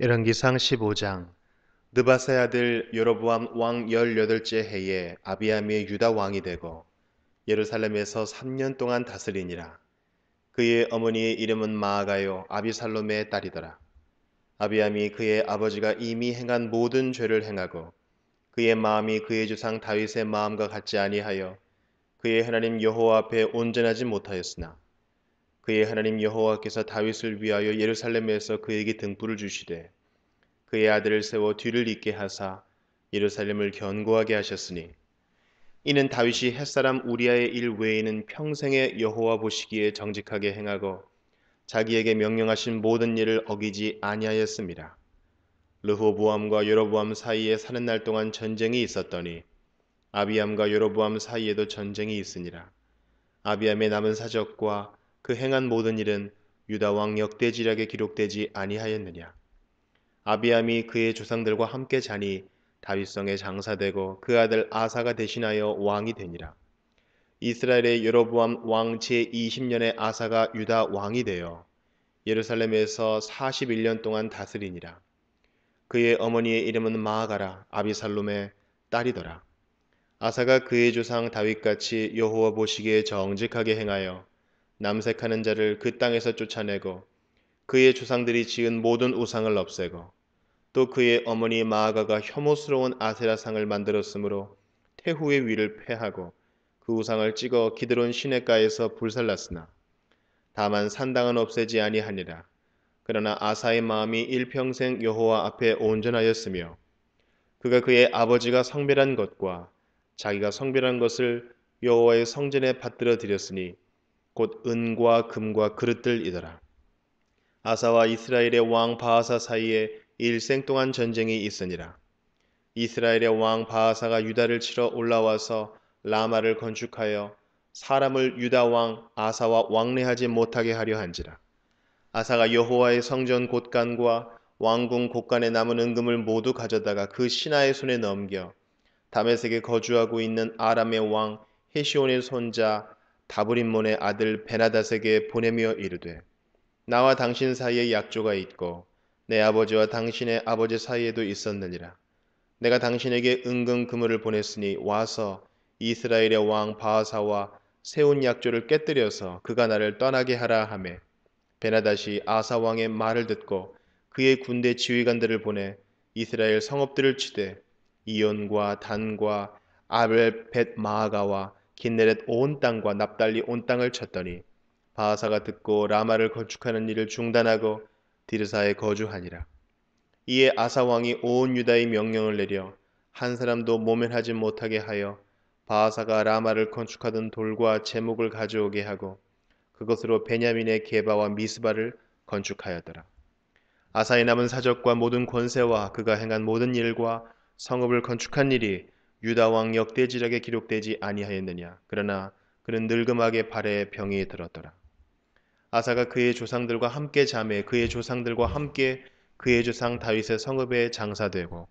1왕기상 15장 느바세 아들 여로보암 왕 18째 해에 아비아미의 유다 왕이 되고 예루살렘에서 3년 동안 다스리니라. 그의 어머니의 이름은 마아가요 아비살롬의 딸이더라. 아비아미 그의 아버지가 이미 행한 모든 죄를 행하고 그의 마음이 그의 주상 다윗의 마음과 같지 아니하여 그의 하나님 여호와 앞에 온전하지 못하였으나 그의 하나님 여호와께서 다윗을 위하여 예루살렘에서 그에게 등불을 주시되 그의 아들을 세워 뒤를 잇게 하사 예루살렘을 견고하게 하셨으니 이는 다윗이 햇사람 우리아의 일 외에는 평생에 여호와 보시기에 정직하게 행하고 자기에게 명령하신 모든 일을 어기지 아니하였습니다. 르호보암과 여로보암 사이에 사는 날 동안 전쟁이 있었더니 아비암과 여로보암 사이에도 전쟁이 있으니라. 아비암의 남은 사적과 그 행한 모든 일은 유다 왕 역대지략에 기록되지 아니하였느냐 아비암이 그의 조상들과 함께 자니 다윗성에 장사되고 그 아들 아사가 대신하여 왕이 되니라 이스라엘의 여로보암 왕 제20년의 아사가 유다 왕이 되어 예루살렘에서 41년 동안 다스리니라 그의 어머니의 이름은 마아가라 아비살롬의 딸이더라 아사가 그의 조상 다윗같이 여호와 보시기에 정직하게 행하여 남색하는 자를 그 땅에서 쫓아내고 그의 조상들이 지은 모든 우상을 없애고 또 그의 어머니 마아가가 혐오스러운 아세라상을 만들었으므로 태후의 위를 패하고 그 우상을 찍어 기드론 시내가에서 불살랐으나 다만 산당은 없애지 아니하니라. 그러나 아사의 마음이 일평생 여호와 앞에 온전하였으며 그가 그의 아버지가 성별한 것과 자기가 성별한 것을 여호와의 성전에 받들어 드렸으니 곧 은과 금과 그릇들이더라. 아사와 이스라엘의 왕 바하사 사이에 일생 동안 전쟁이 있으니라. 이스라엘의 왕 바하사가 유다를 치러 올라와서 라마를 건축하여 사람을 유다 왕 아사와 왕래하지 못하게 하려 한지라. 아사가 여호와의 성전 곳간과 왕궁 곳간에 남은 은금을 모두 가져다가 그 신하의 손에 넘겨 다메섹에 거주하고 있는 아람의 왕 헤시온의 손자 다브림몬의 아들 베나다에게 보내며 이르되 나와 당신 사이에 약조가 있고 내 아버지와 당신의 아버지 사이에도 있었느니라 내가 당신에게 은금 그물을 보냈으니 와서 이스라엘의 왕 바하사와 세운 약조를 깨뜨려서 그가 나를 떠나게 하라 하매 베나다시 아사 왕의 말을 듣고 그의 군대 지휘관들을 보내 이스라엘 성읍들을 치되 이온과 단과 아벨벳 마아가와 긴네렛 온 땅과 납달리 온 땅을 쳤더니 바하사가 듣고 라마를 건축하는 일을 중단하고 디르사에 거주하니라. 이에 아사 왕이 온 유다의 명령을 내려 한 사람도 모면하지 못하게 하여 바하사가 라마를 건축하던 돌과 제목을 가져오게 하고 그것으로 베냐민의 게바와 미스바를 건축하였더라. 아사의 남은 사적과 모든 권세와 그가 행한 모든 일과 성읍을 건축한 일이 유다 왕 역대지략에 기록되지 아니하였느냐 그러나 그는 늙음하게 발에 병이 들었더라 아사가 그의 조상들과 함께 잠에 그의 조상들과 함께 그의 조상 다윗의 성읍에 장사되고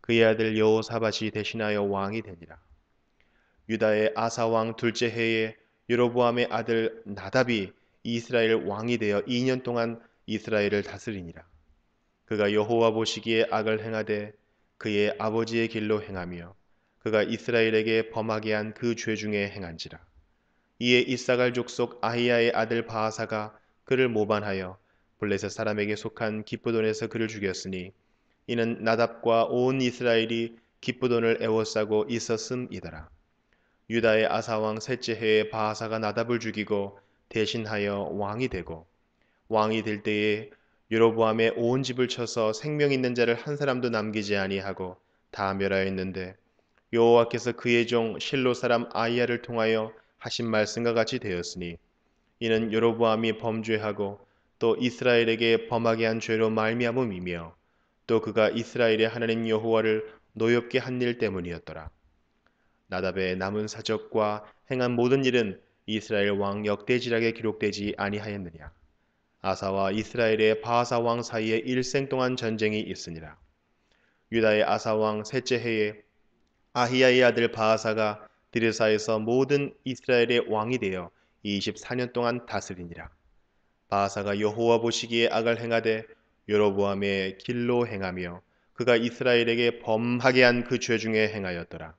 그의 아들 여호사밭이 대신하여 왕이 되니라 유다의 아사 왕 둘째 해에 유로보암의 아들 나답이 이스라엘 왕이 되어 2년 동안 이스라엘을 다스리니라. 그가 여호와 보시기에 악을 행하되 그의 아버지의 길로 행하며 그가 이스라엘에게 범하게 한 그 죄 중에 행한지라. 이에 이사갈 족속 아히야의 아들 바하사가 그를 모반하여 블레셋 사람에게 속한 기쁘돈에서 그를 죽였으니 이는 나답과 온 이스라엘이 기쁘돈을 애워싸고 있었음이더라. 유다의 아사왕 셋째 해에 바하사가 나답을 죽이고 대신하여 왕이 되고 왕이 될 때에 유로보암의온 집을 쳐서 생명 있는 자를 한 사람도 남기지 아니하고 다 멸하였는데 여호와께서 그의 종 실로 사람 아이야를 통하여 하신 말씀과 같이 되었으니 이는 여로보암이 범죄하고 또 이스라엘에게 범하게 한 죄로 말미암음이며 또 그가 이스라엘의 하나님 여호와를 노엽게 한 일 때문이었더라. 나답의 남은 사적과 행한 모든 일은 이스라엘 왕 역대지락에 기록되지 아니하였느냐. 아사와 이스라엘의 바하사 왕 사이에 일생 동안 전쟁이 있으니라. 유다의 아사 왕 셋째 해에 아히야의 아들 바하사가 디르사에서 모든 이스라엘의 왕이 되어 24년 동안 다스리니라. 바하사가 여호와 보시기에 악을 행하되 여로보암의 길로 행하며 그가 이스라엘에게 범하게 한 그 죄 중에 행하였더라.